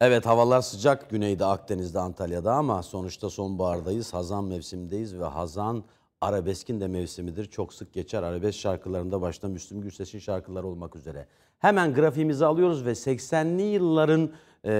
Evet havalar sıcak güneyde Akdeniz'de Antalya'da ama sonuçta sonbahardayız. Hazan mevsimdeyiz ve Hazan arabeskin de mevsimidir. Çok sık geçer arabesk şarkılarında başta Müslüm Gürses'in şarkıları olmak üzere. Hemen grafiğimizi alıyoruz ve 80'li yılların e,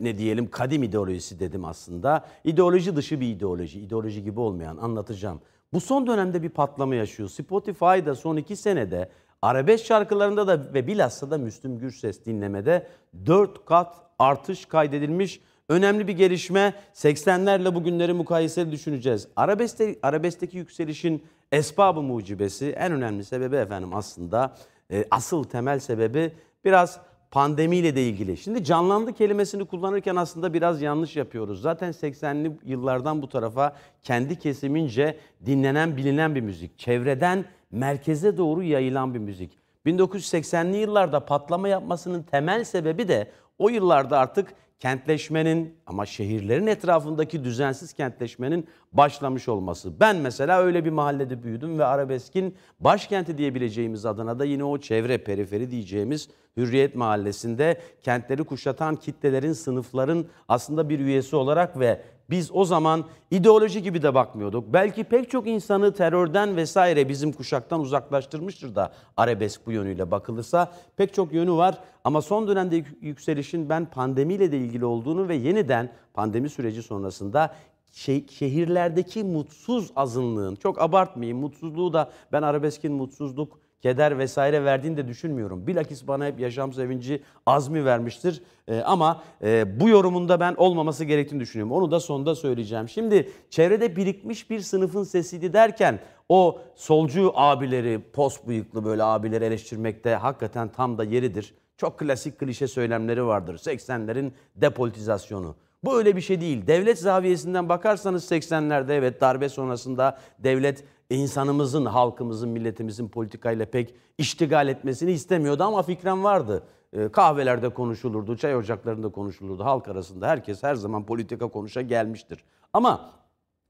ne diyelim kadim ideolojisi dedim aslında. İdeoloji dışı bir ideoloji, ideoloji gibi olmayan anlatacağım. Bu son dönemde bir patlama yaşıyor. Spotify'da son iki senede arabesk şarkılarında da ve bilhassa da Müslüm Gürses dinlemede 4 kat artış kaydedilmiş. Önemli bir gelişme 80'lerle bugünleri mukayeseli düşüneceğiz. Arabeste, arabesteki yükselişin esbabı mucibesi en önemli sebebi efendim aslında e, asıl temel sebebi biraz pandemiyle de ilgili. Şimdi canlandı kelimesini kullanırken aslında biraz yanlış yapıyoruz. Zaten 80'li yıllardan bu tarafa kendi kesimince dinlenen bilinen bir müzik. Çevreden merkeze doğru yayılan bir müzik. 1980'li yıllarda patlama yapmasının temel sebebi de o yıllarda artık kentleşmenin ama şehirlerin etrafındaki düzensiz kentleşmenin başlamış olması. Ben mesela öyle bir mahallede büyüdüm ve arabeskin başkenti diyebileceğimiz adına da yine o çevre periferi diyeceğimiz Hürriyet Mahallesi'nde kentleri kuşatan kitlelerin, sınıfların aslında bir üyesi olarak ve biz o zaman ideoloji gibi de bakmıyorduk. Belki pek çok insanı terörden vesaire bizim kuşaktan uzaklaştırmıştır da arabesk bu yönüyle bakılırsa. Pek çok yönü var ama son dönemde yükselişin ben pandemiyle de ilgili olduğunu ve yeniden pandemi süreci sonrasında şey, şehirlerdeki mutsuz azınlığın, çok abartmayayım mutsuzluğu da ben arabeskin mutsuzluk keder vesaire verdiğini de düşünmüyorum. Bilakis bana hep yaşam sevinci, azmi vermiştir. E, ama e, bu yorumunda ben olmaması gerektiğini düşünüyorum. Onu da sonda söyleyeceğim. Şimdi çevrede birikmiş bir sınıfın sesiydi derken o solcu abileri, pos bıyıklı böyle abileri eleştirmekte hakikaten tam da yeridir. Çok klasik klişe söylemleri vardır. 80'lerin depolitizasyonu. Bu öyle bir şey değil. Devlet zaviyesinden bakarsanız 80'lerde evet darbe sonrasında devlet insanımızın, halkımızın, milletimizin politikayla pek iştigal etmesini istemiyordu ama fikren vardı. Ee, kahvelerde konuşulurdu, çay ocaklarında konuşulurdu, halk arasında herkes her zaman politika konuşa gelmiştir. Ama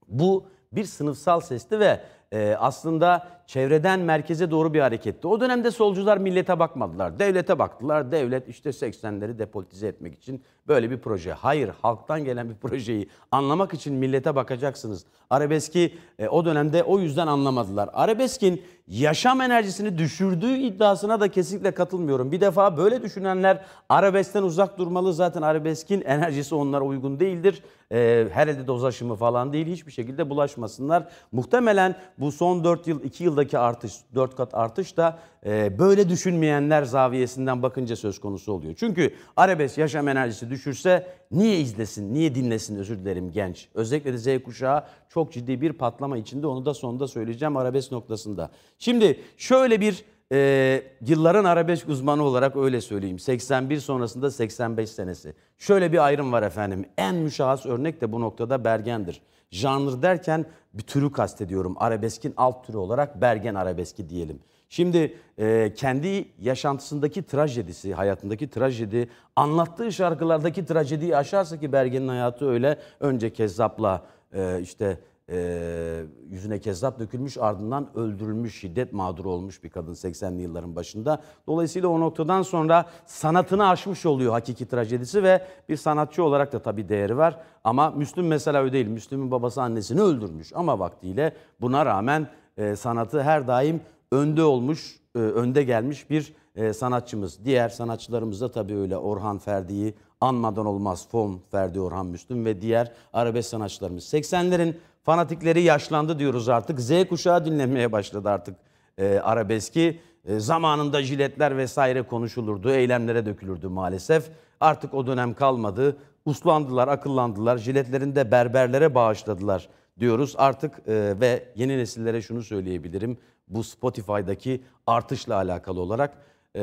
bu bir sınıfsal sesti ve e, aslında çevreden merkeze doğru bir hareketti. O dönemde solcular millete bakmadılar. Devlete baktılar. Devlet işte 80'leri depolitize etmek için böyle bir proje. Hayır halktan gelen bir projeyi anlamak için millete bakacaksınız. Arabeski e, o dönemde o yüzden anlamadılar. Arabeskin yaşam enerjisini düşürdüğü iddiasına da kesinlikle katılmıyorum. Bir defa böyle düşünenler arabesten uzak durmalı. Zaten arabeskin enerjisi onlara uygun değildir. E, herhalde doz aşımı falan değil hiçbir şekilde bulaşmasınlar. Muhtemelen bu son 4 yıl 2 yıldaki artış 4 kat artış da e, böyle düşünmeyenler zaviyesinden bakınca söz konusu oluyor. Çünkü arabes yaşam enerjisi düşürse niye izlesin, niye dinlesin özür dilerim genç. Özellikle de Z kuşağı çok ciddi bir patlama içinde onu da sonunda söyleyeceğim arabes noktasında. Şimdi şöyle bir e, yılların arabesk uzmanı olarak öyle söyleyeyim. 81 sonrasında 85 senesi. Şöyle bir ayrım var efendim. En müşahhas örnek de bu noktada Bergen'dir. Janr derken bir türü kastediyorum. Arabeskin alt türü olarak Bergen arabeski diyelim. Şimdi e, kendi yaşantısındaki trajedisi, hayatındaki trajedi, anlattığı şarkılardaki trajediyi aşarsa ki Bergen'in hayatı öyle önce Kezzap'la e, işte e, yüzüne kezzap dökülmüş ardından öldürülmüş şiddet mağduru olmuş bir kadın 80'li yılların başında. Dolayısıyla o noktadan sonra sanatını aşmış oluyor hakiki trajedisi ve bir sanatçı olarak da tabii değeri var. Ama Müslüm mesela öyle değil. Müslüm'ün babası annesini öldürmüş ama vaktiyle buna rağmen e, sanatı her daim önde olmuş, e, önde gelmiş bir e, sanatçımız. Diğer sanatçılarımız da tabii öyle Orhan Ferdi'yi anmadan olmaz. Fon Ferdi Orhan Müslüm ve diğer arabesk sanatçılarımız. 80'lerin Fanatikleri yaşlandı diyoruz artık. Z kuşağı dinlemeye başladı artık e, arabeski. E, zamanında jiletler vesaire konuşulurdu, eylemlere dökülürdü maalesef. Artık o dönem kalmadı. Uslandılar, akıllandılar. Jiletlerini de berberlere bağışladılar diyoruz. Artık e, ve yeni nesillere şunu söyleyebilirim. Bu Spotify'daki artışla alakalı olarak e,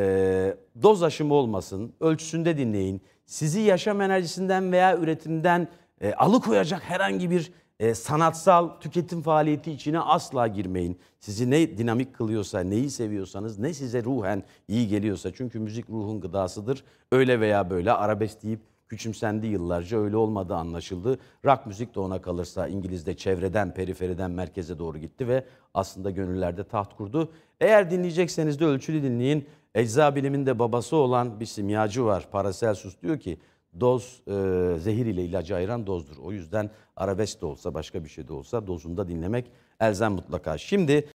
doz aşımı olmasın, ölçüsünde dinleyin. Sizi yaşam enerjisinden veya üretimden e, alıkoyacak herhangi bir e, sanatsal tüketim faaliyeti içine asla girmeyin. Sizi ne dinamik kılıyorsa, neyi seviyorsanız, ne size ruhen iyi geliyorsa. Çünkü müzik ruhun gıdasıdır. Öyle veya böyle arabesk deyip küçümsendi yıllarca öyle olmadı anlaşıldı. Rock müzik de ona kalırsa İngiliz'de çevreden, periferiden merkeze doğru gitti ve aslında gönüllerde taht kurdu. Eğer dinleyecekseniz de ölçülü dinleyin. Ecza biliminde babası olan bir simyacı var. Paracelsus diyor ki doz e, zehir ile ilacı ayıran dozdur. O yüzden arabesk de olsa başka bir şey de olsa dozunda dinlemek elzem mutlaka. Şimdi